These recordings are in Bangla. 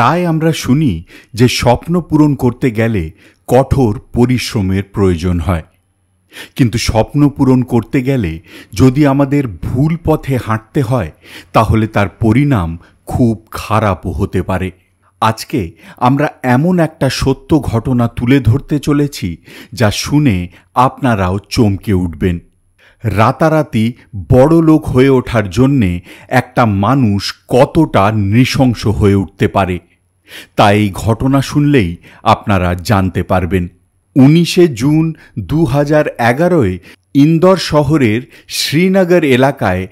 প্রায় আমরা শুনি যে স্বপ্ন পূরণ করতে গেলে কঠোর পরিশ্রমের প্রয়োজন হয় কিন্তু স্বপ্ন পূরণ করতে গেলে যদি আমাদের ভুল পথে হাঁটতে হয় তাহলে তার পরিণাম খুব খারাপও হতে পারে আজকে আমরা এমন একটা সত্য ঘটনা তুলে ধরতে চলেছি যা শুনে আপনারাও চমকে উঠবেন রাতারাতি বড় লোক হয়ে ওঠার জন্যে একটা মানুষ কতটা নৃশংস হয়ে উঠতে পারে তাই এই ঘটনা শুনলেই আপনারা জানতে পারবেন উনিশে জুন দু হাজার এগারোয় ইন্দোর শহরের শ্রীনগর এলাকায়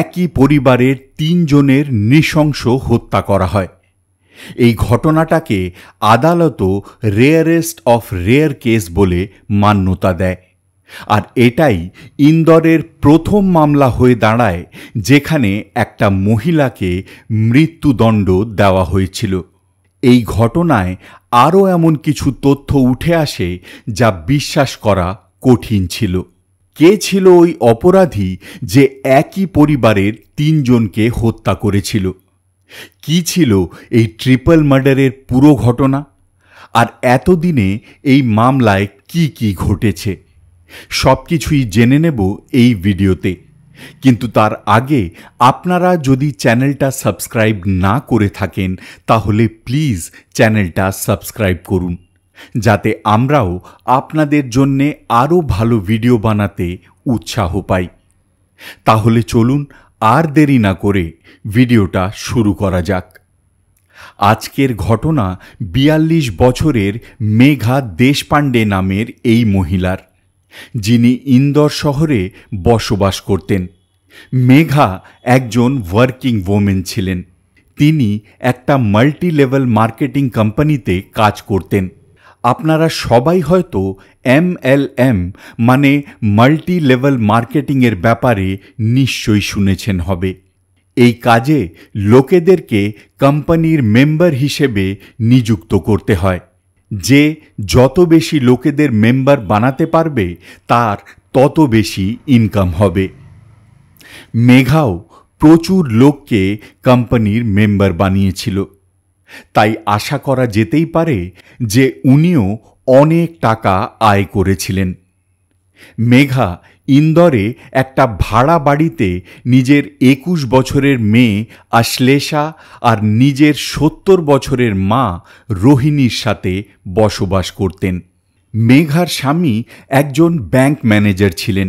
একই পরিবারের তিনজনের নৃশংস হত্যা করা হয় এই ঘটনাটাকে আদালতও রেয়ারেস্ট অফ রেয়ার কেস বলে মান্যতা দেয় আর এটাই ইন্দোরের প্রথম মামলা হয়ে দাঁড়ায় যেখানে একটা মহিলাকে মৃত্যুদণ্ড দেওয়া হয়েছিল এই ঘটনায় আরও এমন কিছু তথ্য উঠে আসে যা বিশ্বাস করা কঠিন ছিল কে ছিল ওই অপরাধী যে একই পরিবারের তিনজনকে হত্যা করেছিল কি ছিল এই ট্রিপল মার্ডারের পুরো ঘটনা আর এতদিনে এই মামলায় কি কি ঘটেছে সব কিছুই জেনে নেব এই ভিডিওতে কিন্তু তার আগে আপনারা যদি চ্যানেলটা সাবস্ক্রাইব না করে থাকেন তাহলে প্লিজ চ্যানেলটা সাবস্ক্রাইব করুন যাতে আমরাও আপনাদের জন্যে আরও ভালো ভিডিও বানাতে উৎসাহ পাই তাহলে চলুন আর দেরি না করে ভিডিওটা শুরু করা যাক আজকের ঘটনা বিয়াল্লিশ বছরের মেঘা দেশপাণ্ডে নামের এই মহিলার যিনি ইন্দোর শহরে বসবাস করতেন মেঘা একজন ওয়ার্কিং ওমেন ছিলেন তিনি একটা মাল্টি লেভেল মার্কেটিং কোম্পানিতে কাজ করতেন আপনারা সবাই হয়তো এম এল এম মানে মাল্টি লেভেল মার্কেটিংয়ের ব্যাপারে নিশ্চয়ই শুনেছেন হবে এই কাজে লোকেদেরকে কোম্পানির মেম্বার হিসেবে নিযুক্ত করতে হয় যে যত বেশি লোকেদের মেম্বার বানাতে পারবে তার তত বেশি ইনকাম হবে মেঘাও প্রচুর লোককে কোম্পানির মেম্বার বানিয়েছিল তাই আশা করা যেতেই পারে যে উনিও অনেক টাকা আয় করেছিলেন মেঘা ইন্দরে একটা ভাড়া বাড়িতে নিজের একুশ বছরের মেয়ে আশ্লেষা আর নিজের সত্তর বছরের মা রোহিণীর সাথে বসবাস করতেন মেঘার স্বামী একজন ব্যাংক ম্যানেজার ছিলেন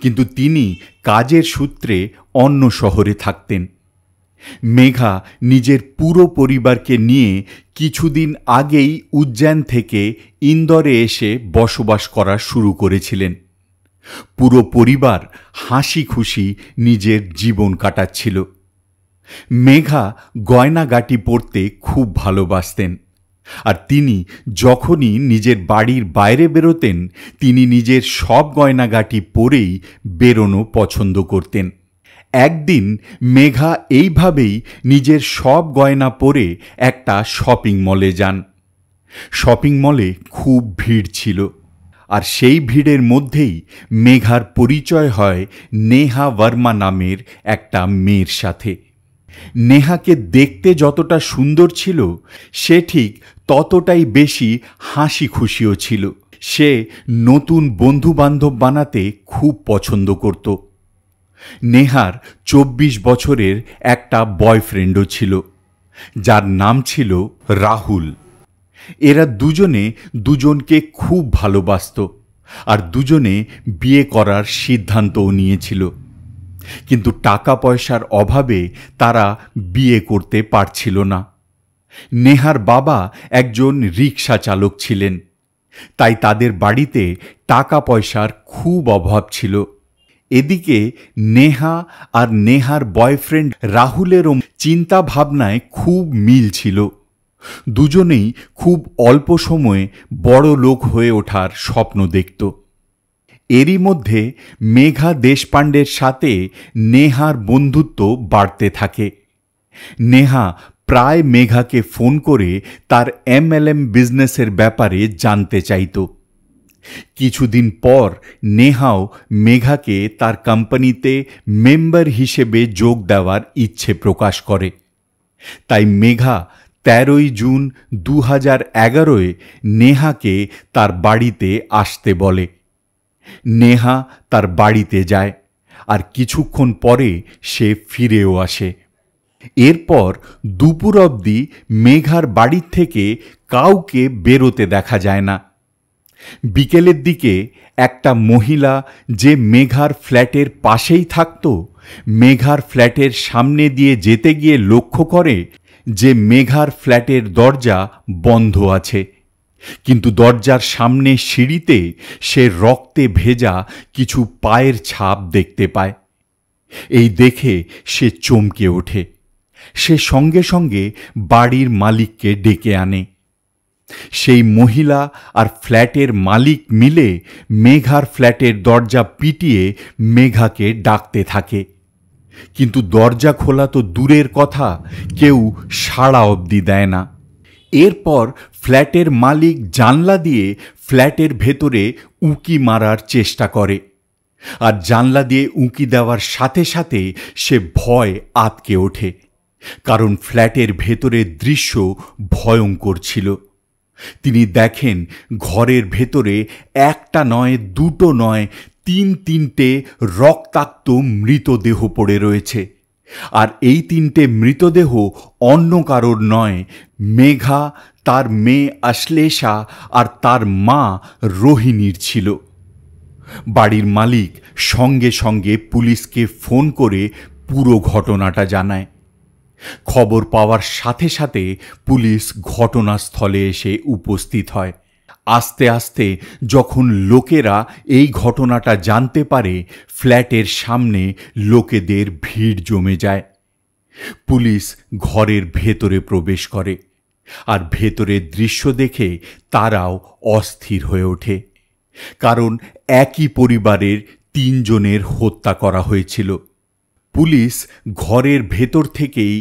কিন্তু তিনি কাজের সূত্রে অন্য শহরে থাকতেন মেঘা নিজের পুরো পরিবারকে নিয়ে কিছুদিন আগেই উজ্জয়ন থেকে ইন্দরে এসে বসবাস করা শুরু করেছিলেন পুরো পরিবার হাসি খুশি নিজের জীবন কাটাচ্ছিল মেঘা গয়নাগাটি পরতে খুব ভালোবাসতেন আর তিনি যখনই নিজের বাড়ির বাইরে বেরোতেন তিনি নিজের সব গয়নাগাটি পরেই বেরোনো পছন্দ করতেন একদিন মেঘা এইভাবেই নিজের সব গয়না পরে একটা শপিং মলে যান শপিং মলে খুব ভিড় ছিল আর সেই ভিড়ের মধ্যেই মেঘার পরিচয় হয় নেহা বর্মা নামের একটা মেয়ের সাথে নেহাকে দেখতে যতটা সুন্দর ছিল সে ঠিক ততটাই বেশি হাসি খুশিও ছিল সে নতুন বন্ধুবান্ধব বানাতে খুব পছন্দ করত নেহার চব্বিশ বছরের একটা বয়ফ্রেন্ডও ছিল যার নাম ছিল রাহুল এরা দুজনে দুজনকে খুব ভালোবাসত আর দুজনে বিয়ে করার সিদ্ধান্তও নিয়েছিল কিন্তু টাকা পয়সার অভাবে তারা বিয়ে করতে পারছিল না নেহার বাবা একজন রিক্সা চালক ছিলেন তাই তাদের বাড়িতে টাকা পয়সার খুব অভাব ছিল এদিকে নেহা আর নেহার বয়ফ্রেন্ড রাহুলেরও চিন্তা ভাবনায় খুব মিল ছিল দুজনেই খুব অল্প সময়ে বড় লোক হয়ে ওঠার স্বপ্ন দেখত এরই মধ্যে মেঘা দেশপাণ্ডের সাথে নেহার বন্ধুত্ব বাড়তে থাকে নেহা প্রায় মেঘাকে ফোন করে তার এমএলএম বিজনেসের ব্যাপারে জানতে চাইত কিছুদিন পর নেহাও মেঘাকে তার কোম্পানিতে মেম্বার হিসেবে যোগ দেওয়ার ইচ্ছে প্রকাশ করে তাই মেঘা তেরোই জুন দু হাজার এগারোয় নেহাকে তার বাড়িতে আসতে বলে নেহা তার বাড়িতে যায় আর কিছুক্ষণ পরে সে ফিরেও আসে এরপর দুপুর অবধি মেঘার বাড়ির থেকে কাউকে বেরোতে দেখা যায় না বিকেলের দিকে একটা মহিলা যে মেঘার ফ্ল্যাটের পাশেই থাকত মেঘার ফ্ল্যাটের সামনে দিয়ে যেতে গিয়ে লক্ষ্য করে যে মেঘার ফ্ল্যাটের দরজা বন্ধ আছে কিন্তু দরজার সামনে সিঁড়িতে সে রক্তে ভেজা কিছু পায়ের ছাপ দেখতে পায় এই দেখে সে চমকে ওঠে সে সঙ্গে সঙ্গে বাড়ির মালিককে ডেকে আনে সেই মহিলা আর ফ্ল্যাটের মালিক মিলে মেঘার ফ্ল্যাটের দরজা পিটিয়ে মেঘাকে ডাকতে থাকে কিন্তু দরজা খোলা তো দূরের কথা কেউ সাড়া অবধি দেয় না এরপর ফ্ল্যাটের মালিক জানলা দিয়ে ফ্ল্যাটের ভেতরে উঁকি মারার চেষ্টা করে আর জানলা দিয়ে উঁকি দেওয়ার সাথে সাথে সে ভয় আতকে ওঠে কারণ ফ্ল্যাটের ভেতরের দৃশ্য ভয়ঙ্কর ছিল তিনি দেখেন ঘরের ভেতরে একটা নয় দুটো নয় তিন তিনটে রক্তাক্ত মৃতদেহ পড়ে রয়েছে আর এই তিনটে মৃতদেহ অন্য কারোর নয় মেঘা তার মেয়ে আশ্লেষা আর তার মা রোহিণীর ছিল বাড়ির মালিক সঙ্গে সঙ্গে পুলিশকে ফোন করে পুরো ঘটনাটা জানায় খবর পাওয়ার সাথে সাথে পুলিশ ঘটনাস্থলে এসে উপস্থিত হয় আস্তে আস্তে যখন লোকেরা এই ঘটনাটা জানতে পারে ফ্ল্যাটের সামনে লোকেদের ভিড় জমে যায় পুলিশ ঘরের ভেতরে প্রবেশ করে আর ভেতরের দৃশ্য দেখে তারাও অস্থির হয়ে ওঠে কারণ একই পরিবারের তিনজনের হত্যা করা হয়েছিল পুলিশ ঘরের ভেতর থেকেই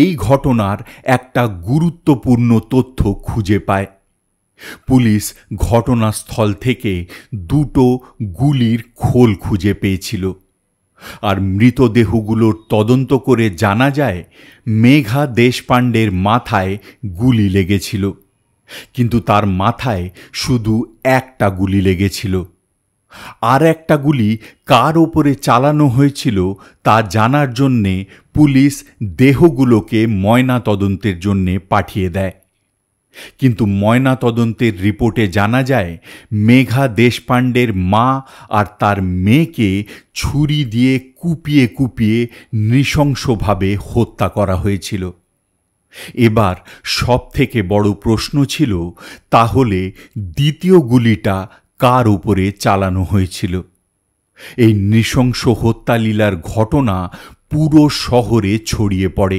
এই ঘটনার একটা গুরুত্বপূর্ণ তথ্য খুঁজে পায় পুলিশ ঘটনাস্থল থেকে দুটো গুলির খোল খুঁজে পেয়েছিল আর মৃতদেহগুলোর তদন্ত করে জানা যায় মেঘা দেশপাণ্ডের মাথায় গুলি লেগেছিল কিন্তু তার মাথায় শুধু একটা গুলি লেগেছিল আর একটা গুলি কার ওপরে চালানো হয়েছিল তা জানার জন্যে পুলিশ দেহগুলোকে ময়না তদন্তের জন্যে পাঠিয়ে দেয় কিন্তু ময়না তদন্তের রিপোর্টে জানা যায় মেঘা দেশপাণ্ডের মা আর তার মেয়েকে ছুরি দিয়ে কুপিয়ে কুপিয়ে নৃশংসভাবে হত্যা করা হয়েছিল এবার সব থেকে বড় প্রশ্ন ছিল তাহলে দ্বিতীয় গুলিটা কার উপরে চালানো হয়েছিল এই নৃশংস হত্যালীলার ঘটনা পুরো শহরে ছড়িয়ে পড়ে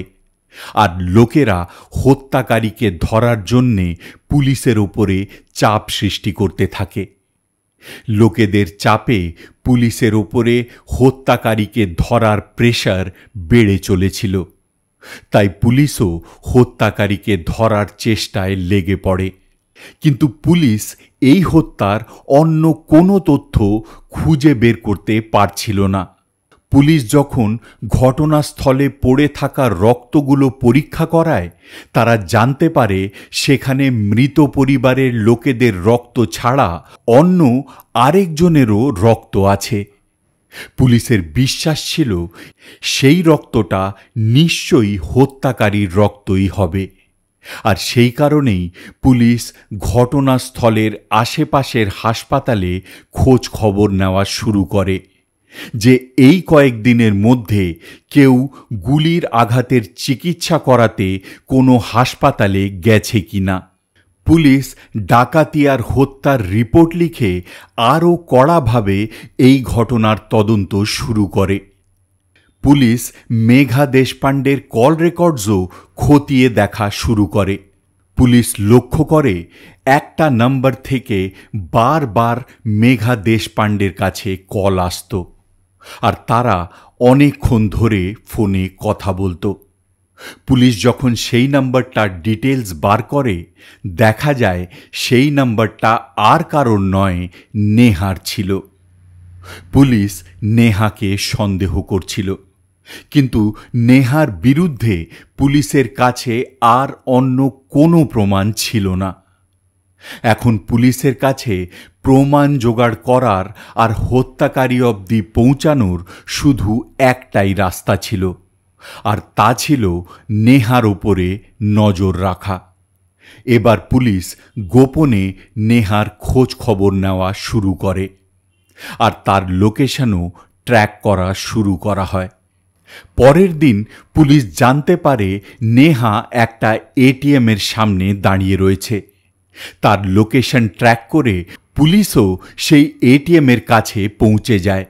আর লোকেরা হত্যাকারীকে ধরার জন্যে পুলিশের ওপরে চাপ সৃষ্টি করতে থাকে লোকেদের চাপে পুলিশের ওপরে হত্যাকারীকে ধরার প্রেশার বেড়ে চলেছিল তাই পুলিশও হত্যাকারীকে ধরার চেষ্টায় লেগে পড়ে কিন্তু পুলিশ এই হত্যার অন্য কোনো তথ্য খুঁজে বের করতে পারছিল না পুলিশ যখন ঘটনাস্থলে পড়ে থাকা রক্তগুলো পরীক্ষা করায় তারা জানতে পারে সেখানে মৃত পরিবারের লোকেদের রক্ত ছাড়া অন্য আরেকজনেরও রক্ত আছে পুলিশের বিশ্বাস ছিল সেই রক্তটা নিশ্চয়ই হত্যাকারীর রক্তই হবে আর সেই কারণেই পুলিশ ঘটনাস্থলের আশেপাশের হাসপাতালে খোঁজ খবর নেওয়া শুরু করে যে এই কয়েকদিনের মধ্যে কেউ গুলির আঘাতের চিকিৎসা করাতে কোনো হাসপাতালে গেছে কি না পুলিশ ডাকাতি আর হত্যার রিপোর্ট লিখে আরও কড়াভাবে এই ঘটনার তদন্ত শুরু করে পুলিশ মেঘা দেশপাণ্ডের কল রেকর্ডসও খতিয়ে দেখা শুরু করে পুলিশ লক্ষ্য করে একটা নম্বর থেকে বারবার মেঘা দেশপাণ্ডের কাছে কল আসত আর তারা অনেকক্ষণ ধরে ফোনে কথা বলতো পুলিশ যখন সেই নাম্বারটার ডিটেলস বার করে দেখা যায় সেই নাম্বারটা আর কারোর নয় নেহার ছিল পুলিশ নেহাকে সন্দেহ করছিল কিন্তু নেহার বিরুদ্ধে পুলিশের কাছে আর অন্য কোনো প্রমাণ ছিল না এখন পুলিশের কাছে প্রমাণ জোগাড় করার আর হত্যাকারী অবধি পৌঁছানোর শুধু একটাই রাস্তা ছিল আর তা ছিল নেহার ওপরে নজর রাখা এবার পুলিশ গোপনে নেহার খোঁজ খবর নেওয়া শুরু করে আর তার লোকেশনও ট্র্যাক করা শুরু করা হয় পরের দিন পুলিশ জানতে পারে নেহা একটা এটিএমের সামনে দাঁড়িয়ে রয়েছে তার লোকেশন ট্র্যাক করে পুলিশও সেই এটিএমের কাছে পৌঁছে যায়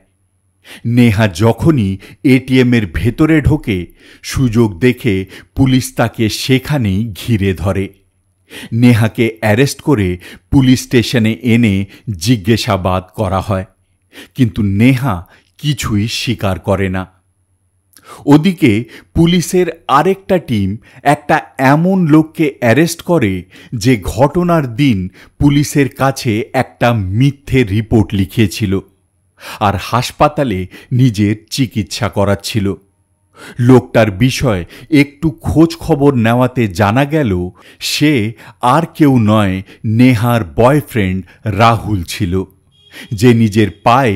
নেহা যখনই এটিএমের ভেতরে ঢোকে সুযোগ দেখে পুলিশ তাকে সেখানেই ঘিরে ধরে নেহাকে অ্যারেস্ট করে পুলিশ স্টেশনে এনে জিজ্ঞাসাবাদ করা হয় কিন্তু নেহা কিছুই স্বীকার করে না ওদিকে পুলিশের আরেকটা টিম একটা এমন লোককে অ্যারেস্ট করে যে ঘটনার দিন পুলিশের কাছে একটা মিথ্যে রিপোর্ট লিখিয়েছিল আর হাসপাতালে নিজের চিকিৎসা করাচ্ছিল লোকটার বিষয় একটু খোঁজ খবর নেওয়াতে জানা গেল সে আর কেউ নয় নেহার বয়ফ্রেন্ড রাহুল ছিল যে নিজের পায়ে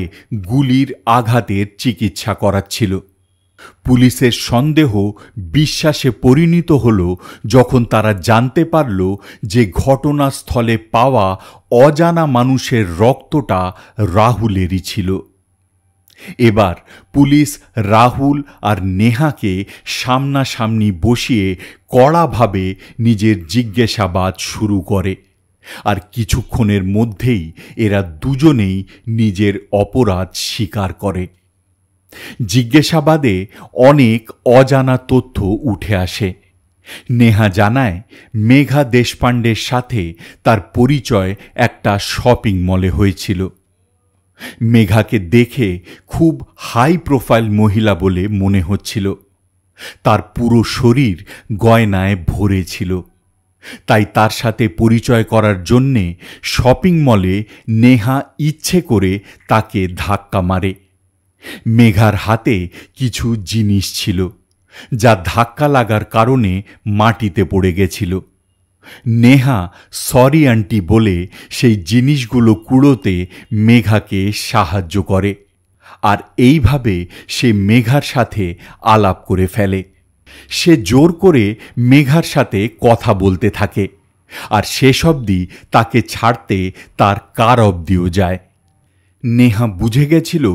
গুলির আঘাতের চিকিৎসা করাচ্ছিল পুলিশের সন্দেহ বিশ্বাসে পরিণত হল যখন তারা জানতে পারল যে ঘটনাস্থলে পাওয়া অজানা মানুষের রক্তটা রাহুলেরই ছিল এবার পুলিশ রাহুল আর নেহাকে সামনাসামনি বসিয়ে কড়াভাবে নিজের জিজ্ঞাসাবাদ শুরু করে আর কিছুক্ষণের মধ্যেই এরা দুজনেই নিজের অপরাধ স্বীকার করে জিজ্ঞাসাবাদে অনেক অজানা তথ্য উঠে আসে নেহা জানায় মেঘা দেশপাণ্ডের সাথে তার পরিচয় একটা শপিং মলে হয়েছিল মেঘাকে দেখে খুব হাই প্রোফাইল মহিলা বলে মনে হচ্ছিল তার পুরো শরীর গয়নায় ভরে ছিল তাই তার সাথে পরিচয় করার জন্যে শপিং মলে নেহা ইচ্ছে করে তাকে ধাক্কা মারে মেঘার হাতে কিছু জিনিস ছিল যা ধাক্কা লাগার কারণে মাটিতে পড়ে গেছিল নেহা সরি আন্টি বলে সেই জিনিসগুলো কুড়োতে মেঘাকে সাহায্য করে আর এইভাবে সে মেঘার সাথে আলাপ করে ফেলে সে জোর করে মেঘার সাথে কথা বলতে থাকে আর শেষ অবধি তাকে ছাড়তে তার কার অবধিও যায় নেহা বুঝে গেছিল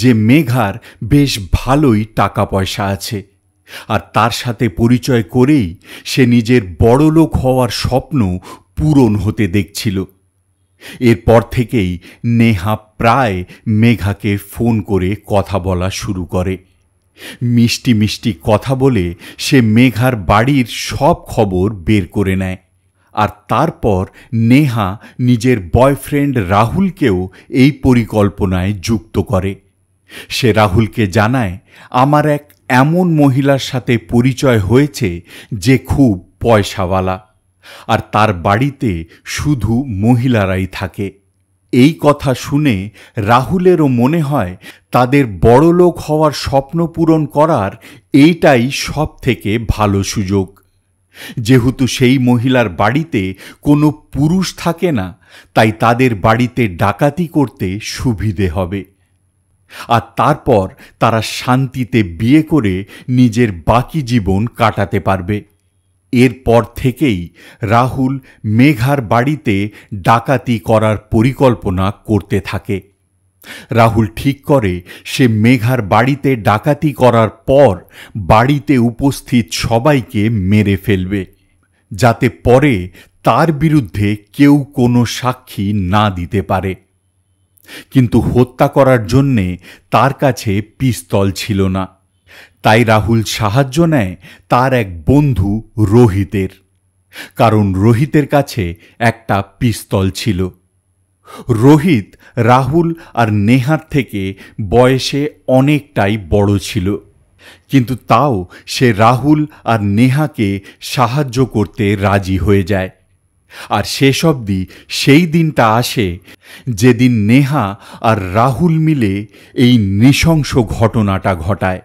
যে মেঘার বেশ ভালোই টাকা পয়সা আছে আর তার সাথে পরিচয় করেই সে নিজের বড়লোক হওয়ার স্বপ্ন পূরণ হতে দেখছিল এরপর থেকেই নেহা প্রায় মেঘাকে ফোন করে কথা বলা শুরু করে মিষ্টি মিষ্টি কথা বলে সে মেঘার বাড়ির সব খবর বের করে নেয় আর তারপর নেহা নিজের বয়ফ্রেন্ড রাহুলকেও এই পরিকল্পনায় যুক্ত করে সে রাহুলকে জানায় আমার এক এমন মহিলার সাথে পরিচয় হয়েছে যে খুব পয়সাওয়ালা আর তার বাড়িতে শুধু মহিলারাই থাকে এই কথা শুনে রাহুলেরও মনে হয় তাদের বড়লোক হওয়ার স্বপ্ন পূরণ করার এইটাই সব থেকে ভালো সুযোগ যেহেতু সেই মহিলার বাড়িতে কোনো পুরুষ থাকে না তাই তাদের বাড়িতে ডাকাতি করতে সুবিধে হবে আর তারপর তারা শান্তিতে বিয়ে করে নিজের বাকি জীবন কাটাতে পারবে এরপর থেকেই রাহুল মেঘার বাড়িতে ডাকাতি করার পরিকল্পনা করতে থাকে রাহুল ঠিক করে সে মেঘার বাড়িতে ডাকাতি করার পর বাড়িতে উপস্থিত সবাইকে মেরে ফেলবে যাতে পরে তার বিরুদ্ধে কেউ কোনো সাক্ষী না দিতে পারে কিন্তু হত্যা করার জন্যে তার কাছে পিস্তল ছিল না তাই রাহুল সাহায্য নেয় তার এক বন্ধু রোহিতের কারণ রোহিতের কাছে একটা পিস্তল ছিল রোহিত রাহুল আর নেহার থেকে বয়সে অনেকটাই বড় ছিল কিন্তু তাও সে রাহুল আর নেহাকে সাহায্য করতে রাজি হয়ে যায় আর শেষ অবধি সেই দিনটা আসে যেদিন নেহা আর রাহুল মিলে এই নৃশংস ঘটনাটা ঘটায়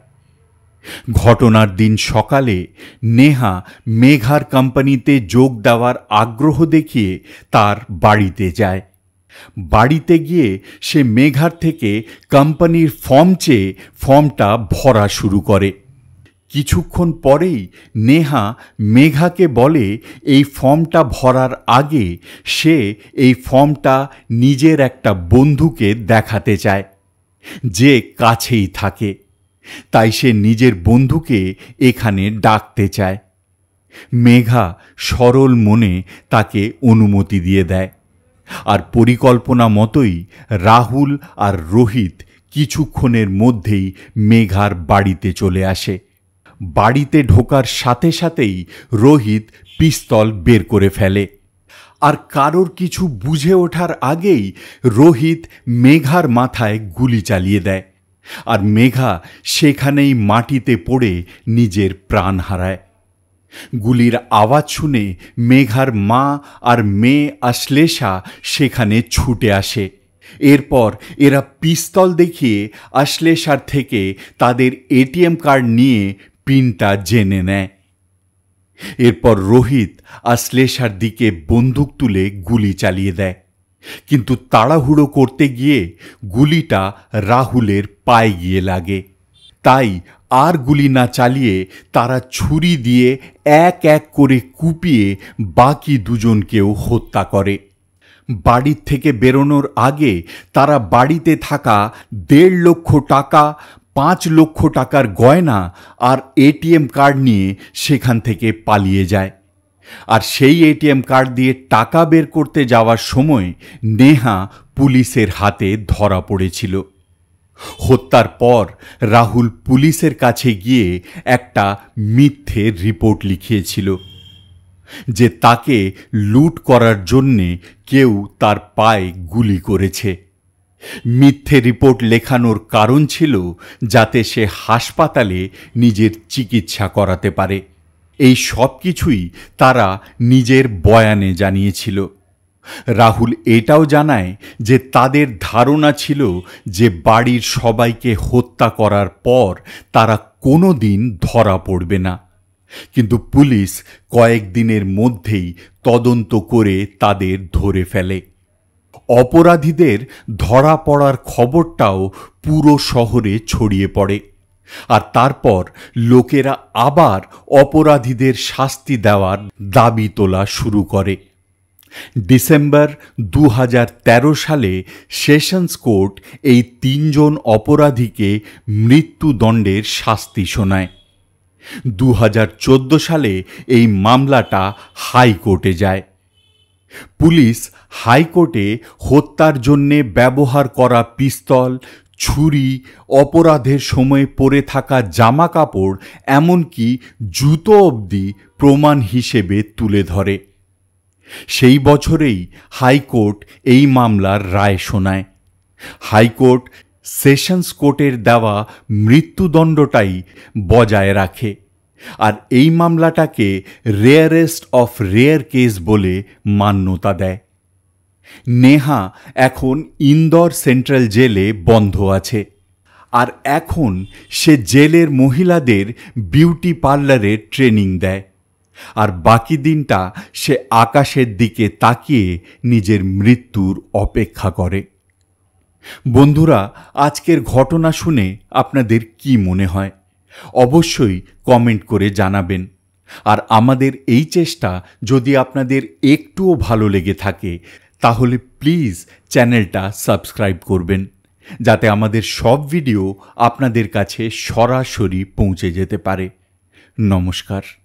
ঘটনার দিন সকালে নেহা মেঘার কোম্পানিতে যোগ দেওয়ার আগ্রহ দেখিয়ে তার বাড়িতে যায় বাড়িতে গিয়ে সে মেঘার থেকে কোম্পানির ফর্ম চেয়ে ফর্মটা ভরা শুরু করে কিছুক্ষণ পরেই নেহা মেঘাকে বলে এই ফর্মটা ভরার আগে সে এই ফর্মটা নিজের একটা বন্ধুকে দেখাতে চায় যে কাছেই থাকে তাই সে নিজের বন্ধুকে এখানে ডাকতে চায় মেঘা সরল মনে তাকে অনুমতি দিয়ে দেয় আর পরিকল্পনা মতোই রাহুল আর রোহিত কিছুক্ষণের মধ্যেই মেঘার বাড়িতে চলে আসে বাড়িতে ঢোকার সাথে সাথেই রোহিত পিস্তল বের করে ফেলে আর কারোর কিছু বুঝে ওঠার আগেই রোহিত মেঘার মাথায় গুলি চালিয়ে দেয় আর মেঘা সেখানেই মাটিতে পড়ে নিজের প্রাণ হারায় গুলির আওয়াজ শুনে মেঘার মা আর মেয়ে আশ্লেষা সেখানে ছুটে আসে এরপর এরা পিস্তল দেখিয়ে আশ্লেষার থেকে তাদের এটিএম কার্ড নিয়ে পিনটা জেনে নেয় এরপর রোহিত আশ্লেষার দিকে বন্দুক তুলে গুলি চালিয়ে দেয় কিন্তু তাড়াহুড়ো করতে গিয়ে গুলিটা রাহুলের পায়ে গিয়ে লাগে তাই আর গুলি না চালিয়ে তারা ছুরি দিয়ে এক এক করে কুপিয়ে বাকি দুজনকেও হত্যা করে বাড়ির থেকে বেরোনোর আগে তারা বাড়িতে থাকা দেড় লক্ষ টাকা পাঁচ লক্ষ টাকার গয়না আর এটিএম কার্ড নিয়ে সেখান থেকে পালিয়ে যায় আর সেই এটিএম কার্ড দিয়ে টাকা বের করতে যাওয়ার সময় নেহা পুলিশের হাতে ধরা পড়েছিল হত্যার পর রাহুল পুলিশের কাছে গিয়ে একটা মিথ্যে রিপোর্ট লিখিয়েছিল যে তাকে লুট করার জন্যে কেউ তার পায়ে গুলি করেছে মিথ্যে রিপোর্ট লেখানোর কারণ ছিল যাতে সে হাসপাতালে নিজের চিকিৎসা করাতে পারে এই সব কিছুই তারা নিজের বয়ানে জানিয়েছিল রাহুল এটাও জানায় যে তাদের ধারণা ছিল যে বাড়ির সবাইকে হত্যা করার পর তারা কোনো দিন ধরা পড়বে না কিন্তু পুলিশ কয়েকদিনের মধ্যেই তদন্ত করে তাদের ধরে ফেলে অপরাধীদের ধরা পড়ার খবরটাও পুরো শহরে ছড়িয়ে পড়ে আর তারপর লোকেরা আবার অপরাধীদের শাস্তি দেওয়ার দাবি তোলা শুরু করে ডিসেম্বর দু সালে সেশনস কোর্ট এই তিনজন অপরাধীকে মৃত্যুদণ্ডের শাস্তি শোনায় দু সালে এই মামলাটা হাইকোর্টে যায় পুলিশ হাইকোর্টে হত্যার জন্যে ব্যবহার করা পিস্তল ছুরি অপরাধের সময় পরে থাকা জামা কাপড় এমনকি জুতো অবধি প্রমাণ হিসেবে তুলে ধরে সেই বছরেই হাইকোর্ট এই মামলার রায় শোনায় হাইকোর্ট সেশনস কোর্টের দেওয়া মৃত্যুদণ্ডটাই বজায় রাখে আর এই মামলাটাকে রেয়ারেস্ট অফ রেয়ার কেস বলে মান্যতা দেয় নেহা এখন ইন্দোর সেন্ট্রাল জেলে বন্ধ আছে আর এখন সে জেলের মহিলাদের বিউটি পার্লারে ট্রেনিং দেয় আর বাকি দিনটা সে আকাশের দিকে তাকিয়ে নিজের মৃত্যুর অপেক্ষা করে বন্ধুরা আজকের ঘটনা শুনে আপনাদের কি মনে হয় অবশ্যই কমেন্ট করে জানাবেন আর আমাদের এই চেষ্টা যদি আপনাদের একটুও ভালো লেগে থাকে তাহলে প্লিজ চ্যানেলটা সাবস্ক্রাইব করবেন যাতে আমাদের সব ভিডিও আপনাদের কাছে সরাসরি পৌঁছে যেতে পারে নমস্কার